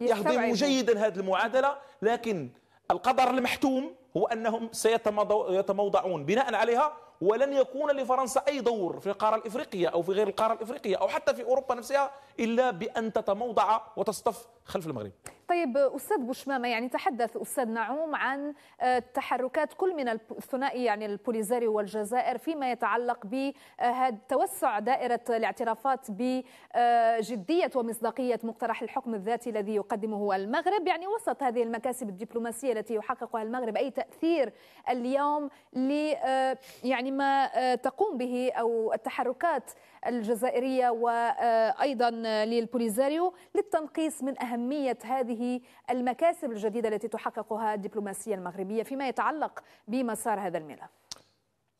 يهضموا جيدا هذه المعادلة لكن القدر المحتوم هو أنهم سيتموضعون بناء عليها ولن يكون لفرنسا أي دور في القارة الإفريقية أو في غير القارة الإفريقية أو حتى في أوروبا نفسها إلا بأن تتموضع وتصطف خلف المغرب طيب استاذ بوشمامه يعني تحدث استاذ نعوم عن آه، تحركات كل من الثنائي يعني البوليزاري والجزائر فيما يتعلق بهذا آه، توسع دائره الاعترافات بجديه آه، ومصداقيه مقترح الحكم الذاتي الذي يقدمه المغرب يعني وسط هذه المكاسب الدبلوماسيه التي يحققها المغرب اي تاثير اليوم ل يعني ما تقوم به او التحركات الجزائريه وايضا للبوليزاريو للتنقيص من اهميه هذه هذه المكاسب الجديدة التي تحققها الدبلوماسية المغربية فيما يتعلق بمسار هذا الملف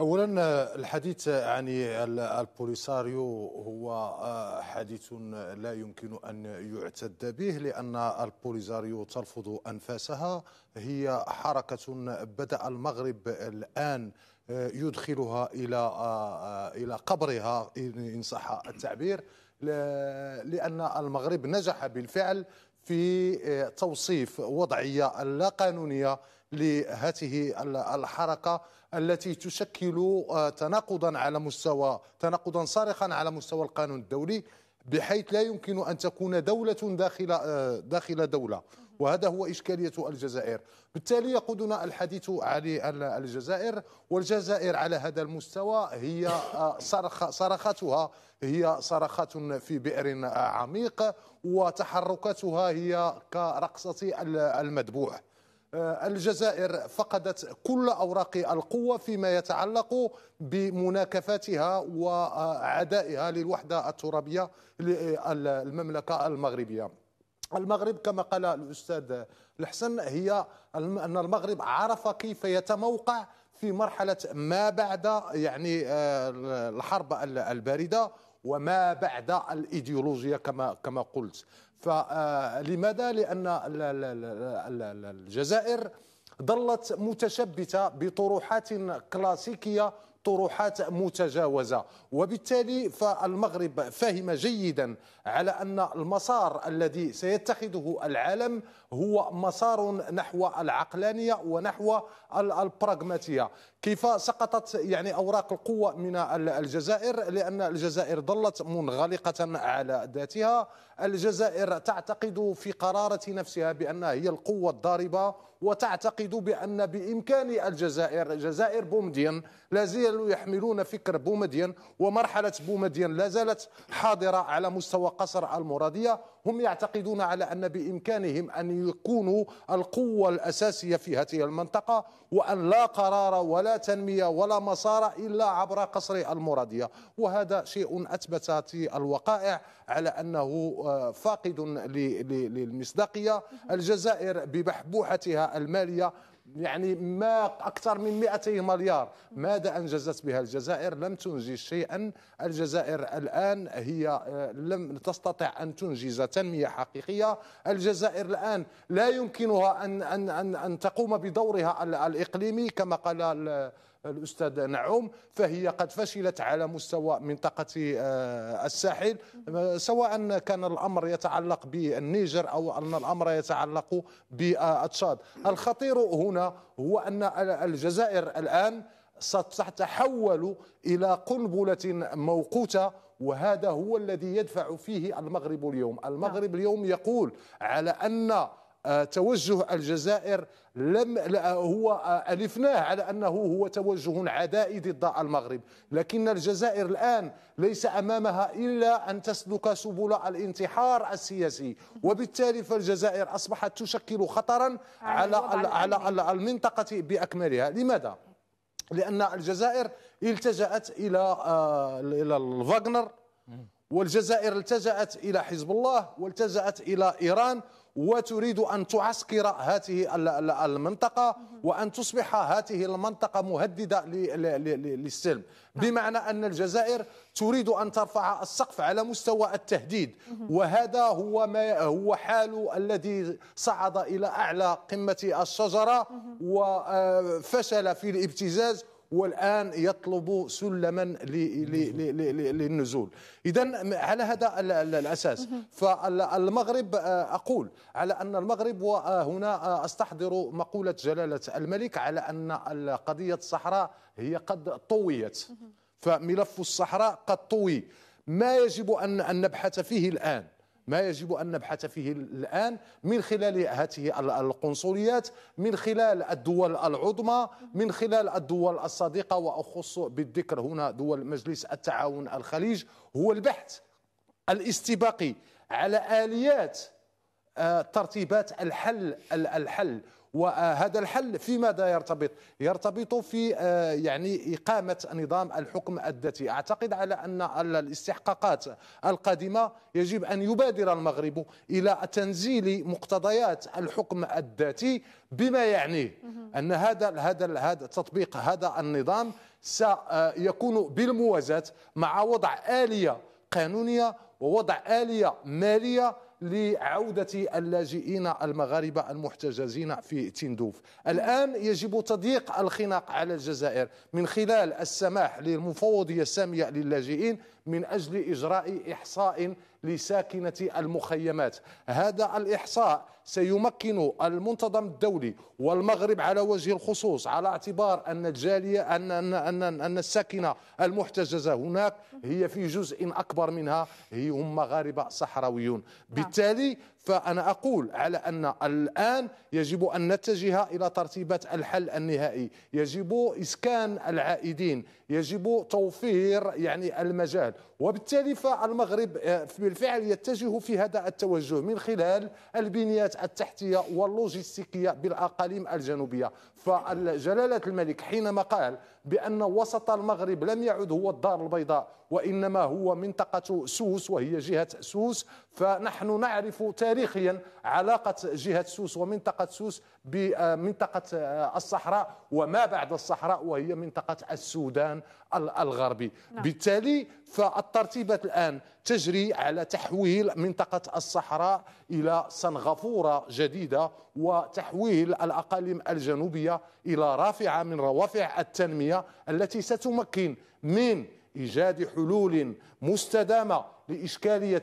اولا الحديث عن البوليساريو هو آه، حديث لا يمكن ان يعتد به لان البوليساريو تلفظ انفاسها هي حركه بدا المغرب الان آه، يدخلها الى آه، الى قبرها ان صح التعبير لان المغرب نجح بالفعل في آه، توصيف وضعيه لا قانونيه لهذه الحركه التي تشكل آه، تناقضا على مستوى تناقضا صارخا على مستوى القانون الدولي بحيث لا يمكن ان تكون دوله داخل آه، داخل دوله وهذا هو اشكاليه الجزائر بالتالي يقودنا الحديث عن الجزائر والجزائر على هذا المستوى هي صرختها هي صرخات في بئر عميق وتحركاتها هي كرقصة المدبوح آه، الجزائر فقدت كل اوراق القوه فيما يتعلق بمناكفاتها وعدائها للوحده الترابيه للمملكه المغربيه. المغرب كما قال الاستاذ الحسن هي ان المغرب عرف كيف يتموقع في مرحله ما بعد يعني آه، الحرب البارده وما بعد الايديولوجيا كما كما قلت فلماذا آه، لان الجزائر ظلت متشبته بطروحات كلاسيكيه طروحات متجاوزه وبالتالي فالمغرب فهم جيدا على أن المسار الذي سيتخذه العالم هو مسار نحو العقلانية ونحو البراغماتية كيف سقطت يعني أوراق القوة من الجزائر لأن الجزائر ظلت منغلقة على ذاتها الجزائر تعتقد في قرارة نفسها بأنها هي القوة الضاربة وتعتقد بأن بإمكان الجزائر جزائر بومدين لا زالوا يحملون فكر بومدين ومرحلة بومدين لا زالت حاضرة على مستوى قصر المرادية هم يعتقدون على أن بإمكانهم أن يكونوا القوة الأساسية في هذه المنطقة وأن لا قرار ولا تنمية ولا مسار إلا عبر قصر المرادية وهذا شيء أثبتت الوقائع على أنه آه، فاقد للمصداقية الجزائر ببحبوحتها المالية يعني ما اكثر من 200 مليار ماذا انجزت بها الجزائر لم تنجز شيئا الجزائر الان هي آه، لم تستطع ان تنجز تنميه حقيقيه الجزائر الان لا يمكنها ان ان ان, أن تقوم بدورها الاقليمي كما قال الأستاذ نعوم فهي قد فشلت على مستوى منطقة آه، الساحل سواء كان الأمر يتعلق بالنيجر أو أن الأمر يتعلق بالتشاد الخطير هنا هو أن الجزائر الآن ستتحول إلى قنبلة موقوتة وهذا هو الذي يدفع فيه المغرب اليوم المغرب اليوم يقول على أن توجه الجزائر لم هو آه، ألفناه على أنه هو توجه عدائي ضد المغرب لكن الجزائر الآن ليس أمامها إلا أن تسلك سبل الانتحار السياسي وبالتالي فالجزائر أصبحت تشكل خطرا على, على, المنطقة بأكملها لماذا؟ لأن الجزائر التجأت إلى آه، إلى الفاغنر والجزائر التجأت إلى حزب الله والتجأت إلى إيران وتريد أن تعسكر هذه المنطقة وأن تصبح هذه المنطقة مهددة للسلم نعم. بمعنى أن الجزائر تريد أن ترفع السقف على مستوى التهديد وهذا هو ما هو حال الذي صعد إلى أعلى قمة الشجرة وفشل آه، في الابتزاز والآن يطلب سلما للنزول إذا على هذا الأساس فالمغرب آه، أقول على أن المغرب وهنا آه، أستحضر مقولة جلالة الملك على أن قضية الصحراء هي قد طويت فملف الصحراء قد طوي ما يجب أن نبحث فيه الآن ما يجب أن نبحث فيه الآن من خلال هذه القنصليات من خلال الدول العظمى من خلال الدول الصديقة وأخص بالذكر هنا دول مجلس التعاون الخليج هو البحث الاستباقي على آليات آه، ترتيبات الحل الحل وهذا الحل في ماذا يرتبط؟ يرتبط في آه، يعني إقامة نظام الحكم الذاتي أعتقد على أن الاستحقاقات القادمة يجب أن يبادر المغرب إلى تنزيل مقتضيات الحكم الذاتي بما يعنيه أن هذا هذا هذا تطبيق هذا النظام سيكون بالموازاة مع وضع آلية قانونية ووضع آلية مالية لعودة اللاجئين المغاربة المحتجزين في تندوف الآن يجب تضييق الخناق على الجزائر من خلال السماح للمفوضية السامية للاجئين من أجل إجراء إحصاء لساكنة المخيمات هذا الإحصاء سيمكن المنتظم الدولي والمغرب على وجه الخصوص على اعتبار ان الجاليه ان ان ان, أن الساكنه المحتجزه هناك هي في جزء اكبر منها هي هم مغاربه صحراويون نعم. بالتالي فأنا أقول على أن الآن يجب أن نتجه إلى ترتيبات الحل النهائي يجب إسكان العائدين يجب توفير يعني المجال وبالتالي فالمغرب آه، بالفعل يتجه في هذا التوجه من خلال البنيات التحتيه واللوجستيكيه بالاقاليم الجنوبيه فجلالة الملك حينما قال بأن وسط المغرب لم يعد هو الدار البيضاء وإنما هو منطقة سوس وهي جهة سوس فنحن نعرف تاريخيا علاقة جهة سوس ومنطقة سوس بمنطقة آه، الصحراء وما بعد الصحراء وهي منطقة السودان الغربي نعم. بالتالي فالترتيبات الآن تجري على تحويل منطقة الصحراء إلى سنغافورة جديدة وتحويل الاقاليم الجنوبيه الى رافعه من روافع التنميه التي ستمكن من ايجاد حلول مستدامه لاشكاليه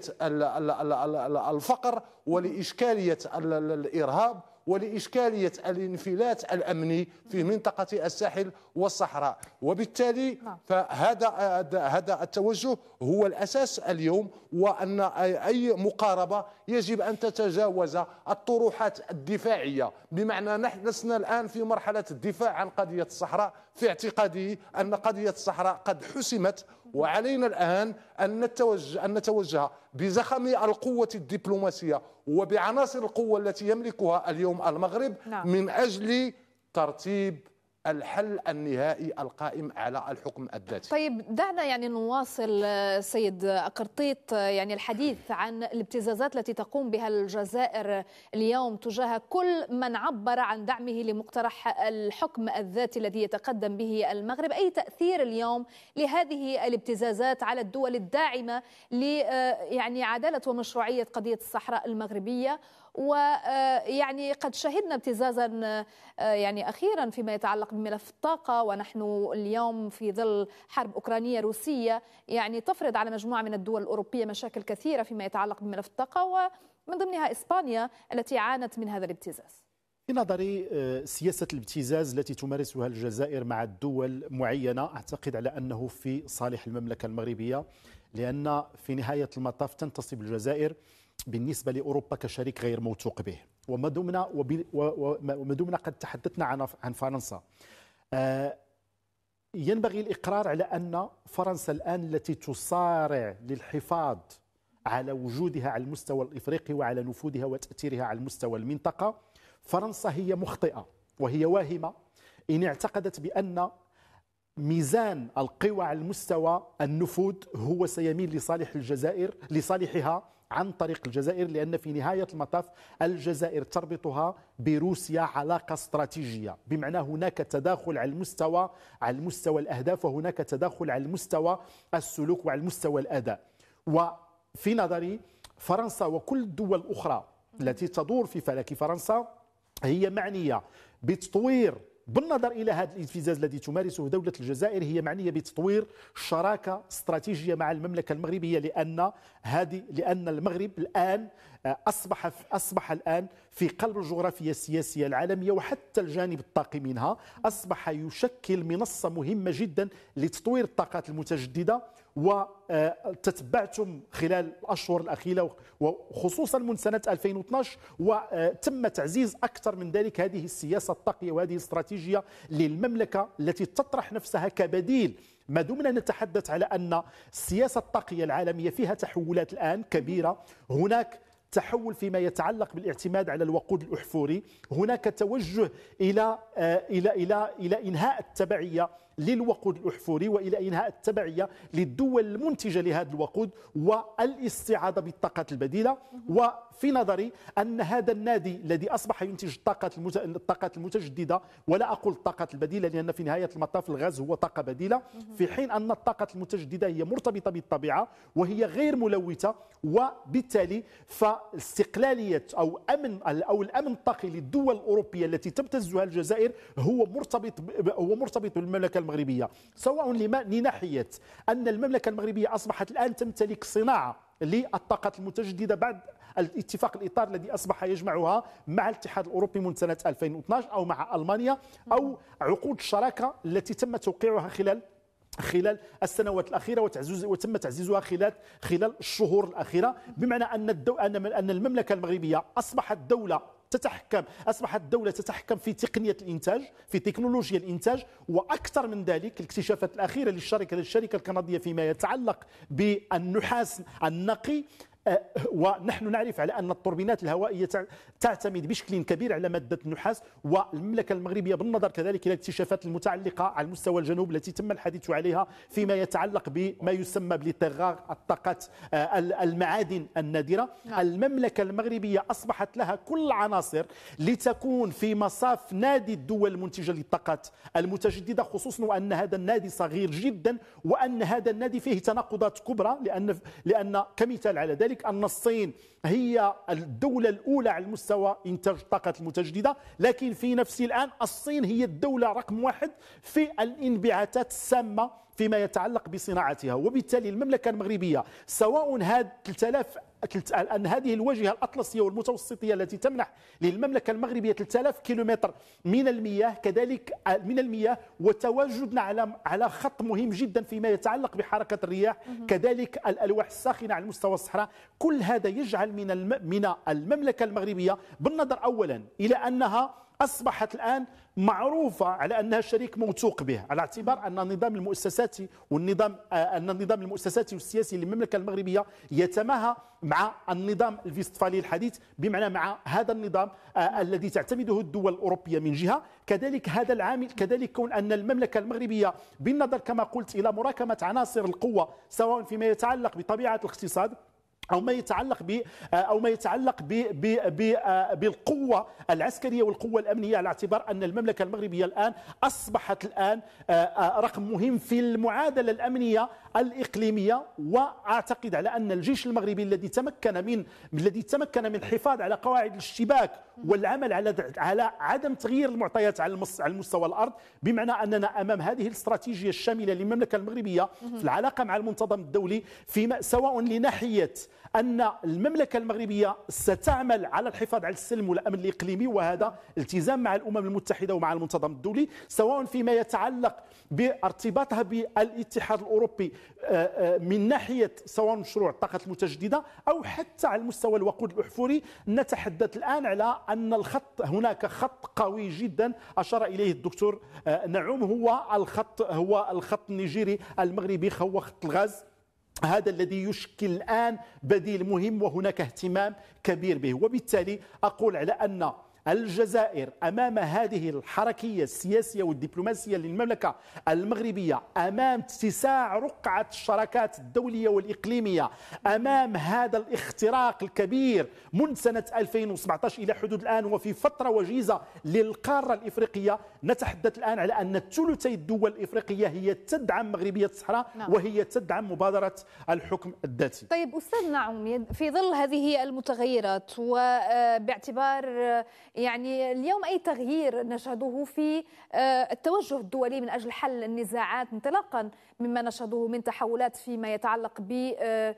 الفقر ولاشكاليه الارهاب ولإشكالية الانفلات الأمني في منطقة الساحل والصحراء وبالتالي نعم. فهذا هذا التوجه هو الأساس اليوم وأن أي مقاربة يجب أن تتجاوز الطروحات الدفاعية بمعنى نحن لسنا الآن في مرحلة الدفاع عن قضية الصحراء في اعتقادي أن قضية الصحراء قد حسمت وعلينا الآن أن نتوجه, أن نتوجه بزخم القوة الدبلوماسية وبعناصر القوة التي يملكها اليوم المغرب نعم. من أجل ترتيب الحل النهائي القائم على الحكم الذاتي طيب دعنا يعني نواصل آه، سيد أقرطيط آه، يعني الحديث عن الابتزازات التي تقوم بها الجزائر اليوم تجاه كل من عبر عن دعمه لمقترح الحكم الذاتي الذي يتقدم به المغرب أي تأثير اليوم لهذه الابتزازات على الدول الداعمة ل آه، يعني عدالة ومشروعية قضية الصحراء المغربية ويعني آه، قد شهدنا ابتزازا آه، يعني اخيرا فيما يتعلق بملف الطاقه ونحن اليوم في ظل حرب اوكرانيه روسيه يعني تفرض على مجموعه من الدول الاوروبيه مشاكل كثيره فيما يتعلق بملف الطاقه ومن ضمنها اسبانيا التي عانت من هذا الابتزاز. في نظري آه، سياسة الابتزاز التي تمارسها الجزائر مع الدول معينة أعتقد على أنه في صالح المملكة المغربية لأن في نهاية المطاف تنتصب الجزائر بالنسبة لأوروبا كشريك غير موثوق به وما دمنا وما دمنا قد تحدثنا عن عن فرنسا آه، ينبغي الإقرار على أن فرنسا الآن التي تصارع للحفاظ على وجودها على المستوى الإفريقي وعلى نفوذها وتأثيرها على المستوى المنطقة فرنسا هي مخطئة وهي واهمة إن اعتقدت بأن ميزان القوى على المستوى النفوذ هو سيميل لصالح الجزائر لصالحها عن طريق الجزائر لأن في نهاية المطاف الجزائر تربطها بروسيا علاقة استراتيجية بمعنى هناك تداخل على المستوى على المستوى الأهداف وهناك تداخل على المستوى السلوك وعلى المستوى الأداء وفي نظري فرنسا وكل الدول الأخرى التي تدور في فلك فرنسا هي معنية بتطوير بالنظر الى هذا الابتزاز الذي تمارسه دوله الجزائر هي معنيه بتطوير شراكه استراتيجيه مع المملكه المغربيه لان هذه لان المغرب الان أصبح أصبح الآن في قلب الجغرافيا السياسية العالمية وحتى الجانب الطاقي منها أصبح يشكل منصة مهمة جدا لتطوير الطاقات المتجددة وتتبعتم آه، خلال الأشهر الأخيرة وخصوصا من سنة 2012 وتم آه، تعزيز أكثر من ذلك هذه السياسة الطاقية وهذه الاستراتيجية للمملكة التي تطرح نفسها كبديل ما دمنا نتحدث على أن السياسة الطاقية العالمية فيها تحولات الآن كبيرة هناك تحول فيما يتعلق بالاعتماد على الوقود الاحفوري هناك توجه الى الى آه، الى الى, إلى انهاء التبعيه للوقود الأحفوري وإلى إنهاء التبعية للدول المنتجة لهذا الوقود والاستعاضة بالطاقات البديلة وفي نظري أن هذا النادي الذي أصبح ينتج الطاقات الطاقات المتجددة ولا أقول الطاقات البديلة لأن في نهاية المطاف الغاز هو طاقة بديلة في حين أن الطاقة المتجددة هي مرتبطة بالطبيعة وهي غير ملوثة وبالتالي فاستقلالية أو أمن أو الأمن الطاقي للدول الأوروبية التي تبتزها الجزائر هو مرتبط هو مرتبط بالمملكة المغربية سواء لناحية أن المملكة المغربية أصبحت الآن تمتلك صناعة للطاقه المتجددة بعد الاتفاق الإطار الذي أصبح يجمعها مع الاتحاد الأوروبي من سنة 2012 أو مع ألمانيا أو عقود الشراكة التي تم توقيعها خلال خلال السنوات الاخيره وتعزيز وتم تعزيزها خلال خلال الشهور الاخيره بمعنى ان ان المملكه المغربيه اصبحت دوله تتحكم أصبحت الدولة تتحكم في تقنية الإنتاج في تكنولوجيا الإنتاج وأكثر من ذلك الاكتشافات الأخيرة للشركة للشركة الكندية فيما يتعلق بالنحاس النقي ونحن نعرف على أن التوربينات الهوائية تعتمد بشكل كبير على مادة النحاس والمملكة المغربية بالنظر كذلك إلى الاكتشافات المتعلقة على المستوى الجنوب التي تم الحديث عليها فيما يتعلق بما يسمى بالتغاغ الطاقات آه، المعادن النادرة نعم. المملكة المغربية أصبحت لها كل العناصر لتكون في مصاف نادي الدول المنتجة للطاقات المتجددة خصوصا وأن هذا النادي صغير جدا وأن هذا النادي فيه تناقضات كبرى لأن لأن كمثال على ذلك ذلك أن الصين هي الدولة الأولى على المستوى إنتاج الطاقة المتجددة لكن في نفس الآن الصين هي الدولة رقم واحد في الانبعاثات السامة فيما يتعلق بصناعتها وبالتالي المملكة المغربية سواء هاد 3000 أن هذه الواجهة الأطلسية والمتوسطية التي تمنح للمملكة المغربية 3000 كيلومتر من المياه كذلك من المياه وتواجدنا على على خط مهم جدا فيما يتعلق بحركة الرياح كذلك الألواح الساخنة على مستوى الصحراء كل هذا يجعل من من المملكة المغربية بالنظر أولا إلى أنها أصبحت الآن معروفة على أنها شريك موثوق به على اعتبار أن النظام المؤسساتي والنظام آه، أن النظام المؤسساتي والسياسي للمملكة المغربية يتماهى مع النظام الفيستفالي الحديث بمعنى مع هذا النظام آه، الذي تعتمده الدول الأوروبية من جهة كذلك هذا العامل كذلك كون أن المملكة المغربية بالنظر كما قلت إلى مراكمة عناصر القوة سواء فيما يتعلق بطبيعة الاقتصاد او ما يتعلق ب آه، او ما يتعلق ب ب ب آه، بالقوه العسكريه والقوه الامنيه على اعتبار ان المملكه المغربيه الان اصبحت الان آه، رقم مهم في المعادله الامنيه الإقليمية وأعتقد على أن الجيش المغربي الذي تمكن من الذي تمكن من الحفاظ على قواعد الاشتباك والعمل على على عدم تغيير المعطيات على على مستوى الأرض بمعنى أننا أمام هذه الاستراتيجية الشاملة للمملكة المغربية في العلاقة مع المنتظم الدولي في سواء لناحية أن المملكة المغربية ستعمل على الحفاظ على السلم والأمن الإقليمي وهذا التزام مع الأمم المتحدة ومع المنتظم الدولي سواء فيما يتعلق بارتباطها بالاتحاد الأوروبي آه، آه، من ناحية سواء مشروع الطاقة المتجددة أو حتى على المستوى الوقود الأحفوري نتحدث الآن على أن الخط هناك خط قوي جدا أشار إليه الدكتور آه، نعوم هو الخط هو الخط النيجيري المغربي هو خط الغاز هذا الذي يشكل الآن بديل مهم وهناك اهتمام كبير به وبالتالي أقول على أن الجزائر أمام هذه الحركية السياسية والدبلوماسية للمملكة المغربية أمام اتساع رقعة الشراكات الدولية والإقليمية أمام هذا الاختراق الكبير من سنة 2017 إلى حدود الآن وفي فترة وجيزة للقارة الإفريقية نتحدث الآن على أن ثلثي الدول الإفريقية هي تدعم مغربية الصحراء نعم. وهي تدعم مبادرة الحكم الذاتي طيب أستاذ نعم في ظل هذه المتغيرات وباعتبار يعني اليوم أي تغيير نشهده في آه، التوجه الدولي من أجل حل النزاعات انطلاقا مما نشهده من تحولات فيما يتعلق ب آه،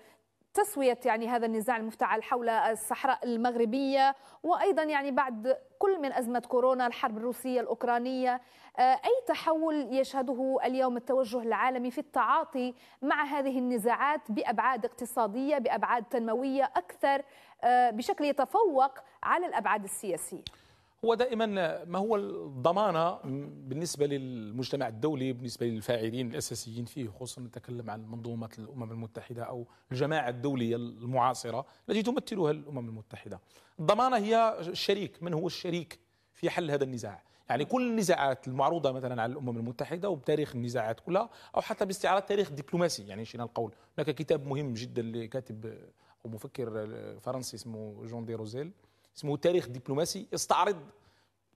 تسوية يعني هذا النزاع المفتعل حول الصحراء المغربية وأيضا يعني بعد كل من أزمة كورونا الحرب الروسية الأوكرانية آه، أي تحول يشهده اليوم التوجه العالمي في التعاطي مع هذه النزاعات بأبعاد اقتصادية بأبعاد تنموية أكثر آه، بشكل يتفوق على الأبعاد السياسية هو دائما ما هو الضمانة بالنسبة للمجتمع الدولي بالنسبة للفاعلين الأساسيين فيه خصوصا نتكلم عن منظومة الأمم المتحدة أو الجماعة الدولية المعاصرة التي تمثلها الأمم المتحدة الضمانة هي الشريك من هو الشريك في حل هذا النزاع يعني كل النزاعات المعروضة مثلا على الأمم المتحدة وبتاريخ النزاعات كلها أو حتى باستعارة تاريخ دبلوماسي يعني شينا القول هناك كتاب مهم جدا لكاتب ومفكر فرنسي اسمه جون دي روزيل اسمه تاريخ دبلوماسي استعرض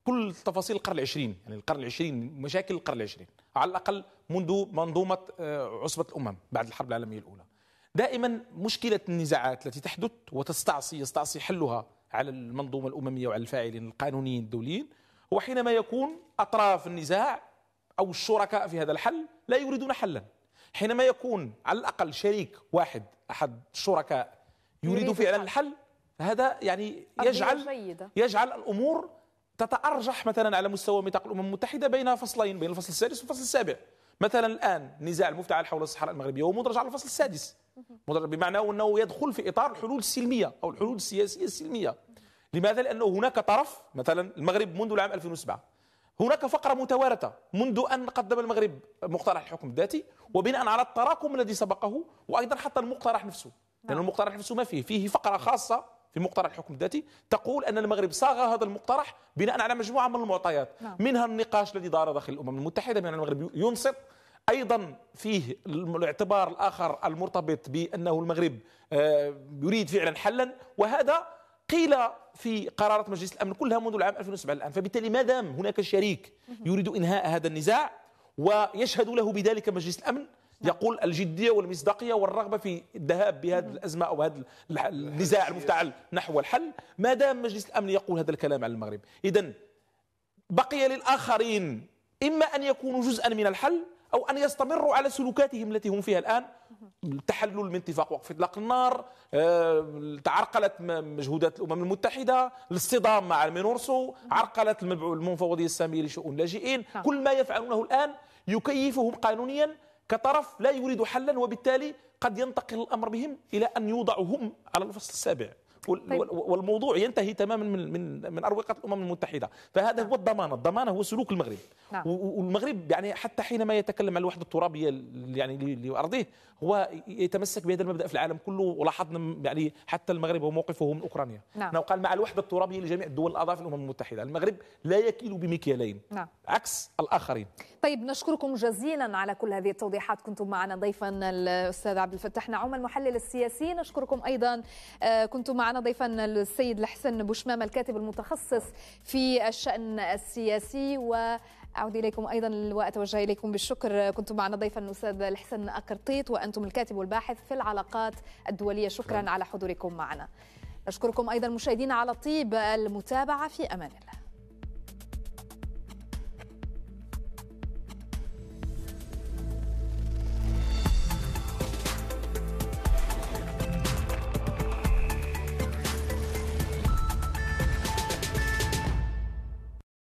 كل تفاصيل القرن العشرين يعني القرن العشرين مشاكل القرن العشرين على الأقل منذ منظومة آه، عصبة الأمم بعد الحرب العالمية الأولى دائما مشكلة النزاعات التي تحدث وتستعصي يستعصي حلها على المنظومة الأممية وعلى الفاعلين القانونيين الدوليين هو حينما يكون أطراف النزاع أو الشركاء في هذا الحل لا يريدون حلا حينما يكون على الأقل شريك واحد أحد الشركاء يريد فعلا الحل فهذا يعني يجعل جيدة. يجعل الامور تتارجح مثلا على مستوى ميثاق الامم المتحده بين فصلين بين الفصل السادس والفصل السابع مثلا الان نزاع المفتعل حول الصحراء المغربيه هو مدرج على الفصل السادس بمعنى انه يدخل في اطار الحلول السلميه او الحلول السياسيه السلميه لماذا لانه هناك طرف مثلا المغرب منذ العام 2007 هناك فقرة متوارثة منذ أن قدم المغرب مقترح الحكم الذاتي وبناء على التراكم الذي سبقه وأيضا حتى المقترح نفسه لأن نعم. المقترح نفسه ما فيه فيه فقرة خاصة في مقترح الحكم الذاتي تقول أن المغرب صاغ هذا المقترح بناء على مجموعة من المعطيات نعم. منها النقاش الذي دار داخل الأمم المتحدة بأن المغرب ينصت ايضا فيه الاعتبار الاخر المرتبط بانه المغرب آه، يريد فعلا حلا وهذا قيل في قرارات مجلس الامن كلها منذ العام 2007 الان فبالتالي ما دام هناك شريك يريد انهاء هذا النزاع ويشهد له بذلك مجلس الامن نعم. يقول الجدية والمصداقية والرغبة في الذهاب بهذه نعم. الأزمة أو هذا النزاع المفتعل نحو الحل ما دام مجلس الأمن يقول هذا الكلام على المغرب إذا بقي للآخرين إما أن يكونوا جزءا من الحل أو أن يستمروا على سلوكاتهم التي هم فيها الآن التحلل من اتفاق وقف اطلاق النار آه، تعرقلت مجهودات الامم المتحده الاصطدام مع المينورسو عرقلت المفوضيه الساميه لشؤون اللاجئين نعم. كل ما يفعلونه الان يكيفهم قانونيا كطرف لا يريد حلا وبالتالي قد ينتقل الأمر بهم إلى أن يوضعوا هم على الفصل السابع طيب. والموضوع ينتهي تماما من من من اروقه الامم المتحده فهذا نعم. هو الضمان الضمان هو سلوك المغرب نعم. والمغرب يعني حتى حينما يتكلم عن الوحده الترابيه يعني لارضه هو يتمسك بهذا المبدا في العالم كله ولاحظنا يعني حتى المغرب وموقفه من اوكرانيا نعم. نعم. قال مع الوحده الترابيه لجميع الدول الاعضاء في الامم المتحده المغرب لا يكيل بمكيالين نعم. عكس الاخرين طيب نشكركم جزيلا على كل هذه التوضيحات كنتم معنا ضيفا الاستاذ عبد الفتاح نعوم المحلل السياسي نشكركم ايضا آه، كنتم معنا معنا ضيفا السيد الحسن بوشمامة الكاتب المتخصص في الشأن السياسي و أعود إليكم أيضا وأتوجه إليكم بالشكر كنتم معنا ضيفا الأستاذ الحسن أكرطيط وأنتم الكاتب والباحث في العلاقات الدولية شكرا على حضوركم معنا أشكركم أيضا مشاهدينا على طيب المتابعة في أمان الله